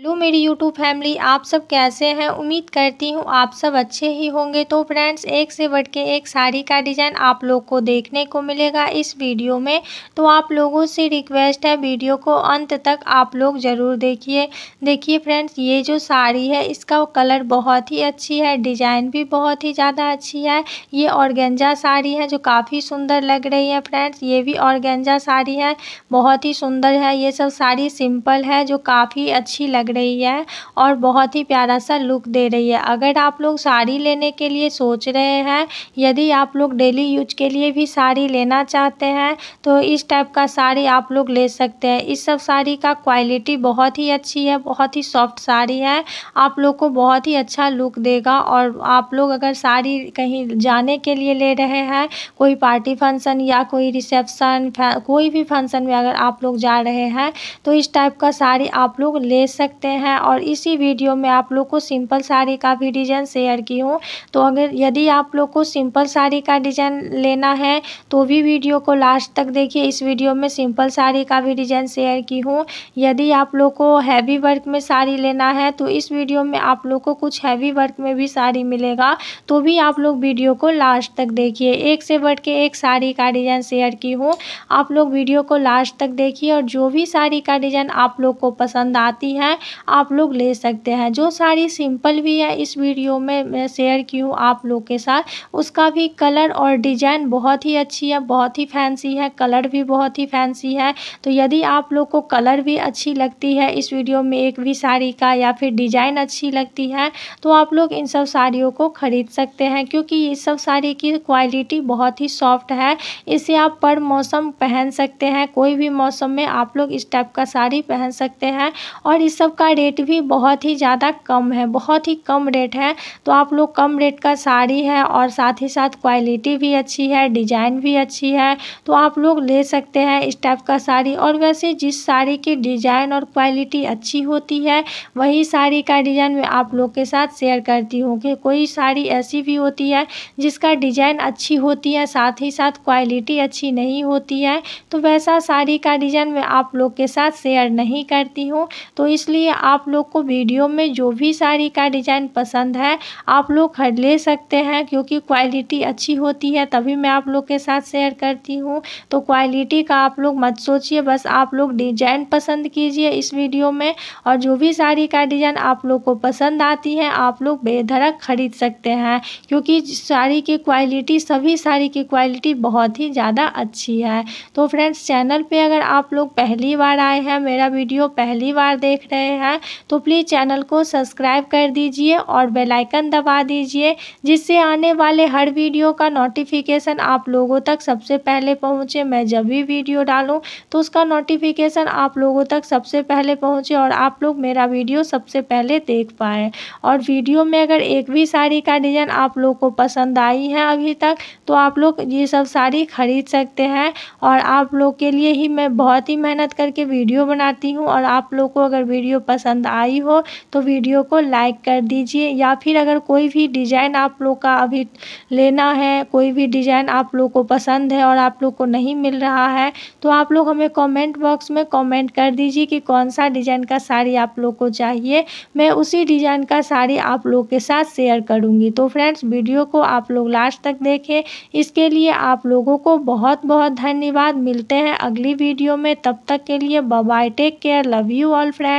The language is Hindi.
हेलो मेरी यूट्यूब फैमिली आप सब कैसे हैं उम्मीद करती हूँ आप सब अच्छे ही होंगे तो फ्रेंड्स एक से बढ़ के एक साड़ी का डिज़ाइन आप लोग को देखने को मिलेगा इस वीडियो में तो आप लोगों से रिक्वेस्ट है वीडियो को अंत तक आप लोग ज़रूर देखिए देखिए फ्रेंड्स ये जो साड़ी है इसका कलर बहुत ही अच्छी है डिज़ाइन भी बहुत ही ज़्यादा अच्छी है ये औरगेंजा साड़ी है जो काफ़ी सुंदर लग रही है फ्रेंड्स ये भी औरगेंजा साड़ी है बहुत ही सुंदर है ये सब साड़ी सिंपल है जो काफ़ी अच्छी लग रही है और बहुत ही प्यारा सा लुक दे रही है अगर आप लोग साड़ी लेने के लिए सोच रहे हैं यदि आप लोग डेली यूज के लिए भी साड़ी लेना चाहते हैं तो इस टाइप का साड़ी आप लोग ले सकते हैं इस सब साड़ी का क्वालिटी बहुत ही अच्छी है बहुत ही सॉफ्ट साड़ी है आप लोग को बहुत ही अच्छा लुक देगा और आप लोग अगर साड़ी कहीं जाने के लिए ले रहे हैं कोई पार्टी फंक्शन या कोई रिसेप्शन कोई भी फंक्शन में अगर आप लोग जा रहे हैं तो इस टाइप का साड़ी आप लोग ले सकते सकते हैं और इसी वीडियो में आप लोग को सिंपल साड़ी का भी डिज़ाइन शेयर की हूँ तो अगर यदि आप लोग को सिंपल साड़ी का डिज़ाइन लेना है तो भी वीडियो को लास्ट तक देखिए इस वीडियो में सिंपल साड़ी का भी डिज़ाइन शेयर की हूँ यदि आप लोग को हैवी वर्क में साड़ी लेना है तो इस वीडियो में आप लोग को कुछ हैवी वर्क में भी साड़ी मिलेगा तो भी आप लोग वीडियो को लास्ट तक देखिए एक से बढ़ के एक साड़ी का डिज़ाइन शेयर की हूँ आप लोग वीडियो को लास्ट तक देखिए और जो भी साड़ी का डिज़ाइन आप लोग को पसंद आती है आप लोग ले सकते हैं जो साड़ी सिंपल भी है इस वीडियो में मैं शेयर की हूँ आप लोग के साथ उसका भी कलर और डिजाइन बहुत ही अच्छी है बहुत ही फैंसी है कलर भी बहुत ही फैंसी है तो यदि आप लोग को कलर भी अच्छी लगती है इस वीडियो में एक भी साड़ी का या फिर डिजाइन अच्छी लगती है तो आप लोग इन सब साड़ियों को खरीद सकते हैं क्योंकि ये सब साड़ी की क्वालिटी बहुत ही सॉफ्ट है इसे आप पर मौसम पहन सकते हैं कोई भी मौसम में आप लोग इस टाइप का साड़ी पहन सकते हैं और इस सब सब का रेट भी बहुत ही ज़्यादा कम है बहुत ही कम रेट है तो आप लोग कम रेट का साड़ी है और साथ ही साथ क्वालिटी भी अच्छी है डिज़ाइन भी अच्छी है तो आप लोग ले सकते हैं इस टाइप का साड़ी और वैसे जिस साड़ी की डिज़ाइन और क्वालिटी अच्छी होती है वही साड़ी का डिज़ाइन मैं आप लोग के साथ शेयर करती हूँ कि कोई साड़ी ऐसी भी होती है जिसका डिज़ाइन अच्छी होती है साथ ही साथ क्वालिटी अच्छी नहीं होती है तो वैसा साड़ी का डिज़ाइन मैं आप लोग के साथ शेयर नहीं करती हूँ तो इसलिए लिए आप लोग को वीडियो में जो भी साड़ी का डिज़ाइन पसंद है आप लोग खरीद ले सकते हैं क्योंकि क्वालिटी अच्छी होती है तभी मैं आप लोग के साथ शेयर करती हूँ तो क्वालिटी का आप लोग मत सोचिए बस आप लोग डिजाइन पसंद कीजिए इस वीडियो में और जो भी साड़ी का डिज़ाइन आप लोग को पसंद आती है आप लोग बेधड़क खरीद सकते हैं क्योंकि साड़ी की क्वालिटी सभी साड़ी की क्वालिटी बहुत ही ज़्यादा अच्छी है तो फ्रेंड्स चैनल पे अगर आप लोग पहली बार आए हैं मेरा वीडियो पहली बार देख रहे रहे हैं तो प्लीज़ चैनल को सब्सक्राइब कर दीजिए और बेलाइकन दबा दीजिए जिससे आने वाले हर वीडियो का नोटिफिकेशन आप लोगों तक सबसे पहले पहुँचे मैं जब भी वीडियो डालूँ तो उसका नोटिफिकेशन आप लोगों तक सबसे पहले पहुँचे और आप लोग मेरा वीडियो सबसे पहले देख पाएँ और वीडियो में अगर एक भी साड़ी का डिज़ाइन आप लोग को पसंद आई है अभी तक तो आप लोग ये सब साड़ी ख़रीद सकते हैं और आप लोग के लिए ही मैं बहुत ही मेहनत करके वीडियो बनाती हूँ और आप लोग को अगर वीडियो पसंद आई हो तो वीडियो को लाइक कर दीजिए या फिर अगर कोई भी डिज़ाइन आप लोग का अभी लेना है कोई भी डिज़ाइन आप लोग को पसंद है और आप लोग को नहीं मिल रहा है तो आप लोग हमें कमेंट बॉक्स में कमेंट कर दीजिए कि कौन सा डिज़ाइन का साड़ी आप लोग को चाहिए मैं उसी डिज़ाइन का साड़ी आप लोग के साथ शेयर करूँगी तो फ्रेंड्स वीडियो को आप लोग लास्ट तक देखें इसके लिए आप लोगों को बहुत बहुत धन्यवाद मिलते हैं अगली वीडियो में तब तक के लिए bye take care love you all friend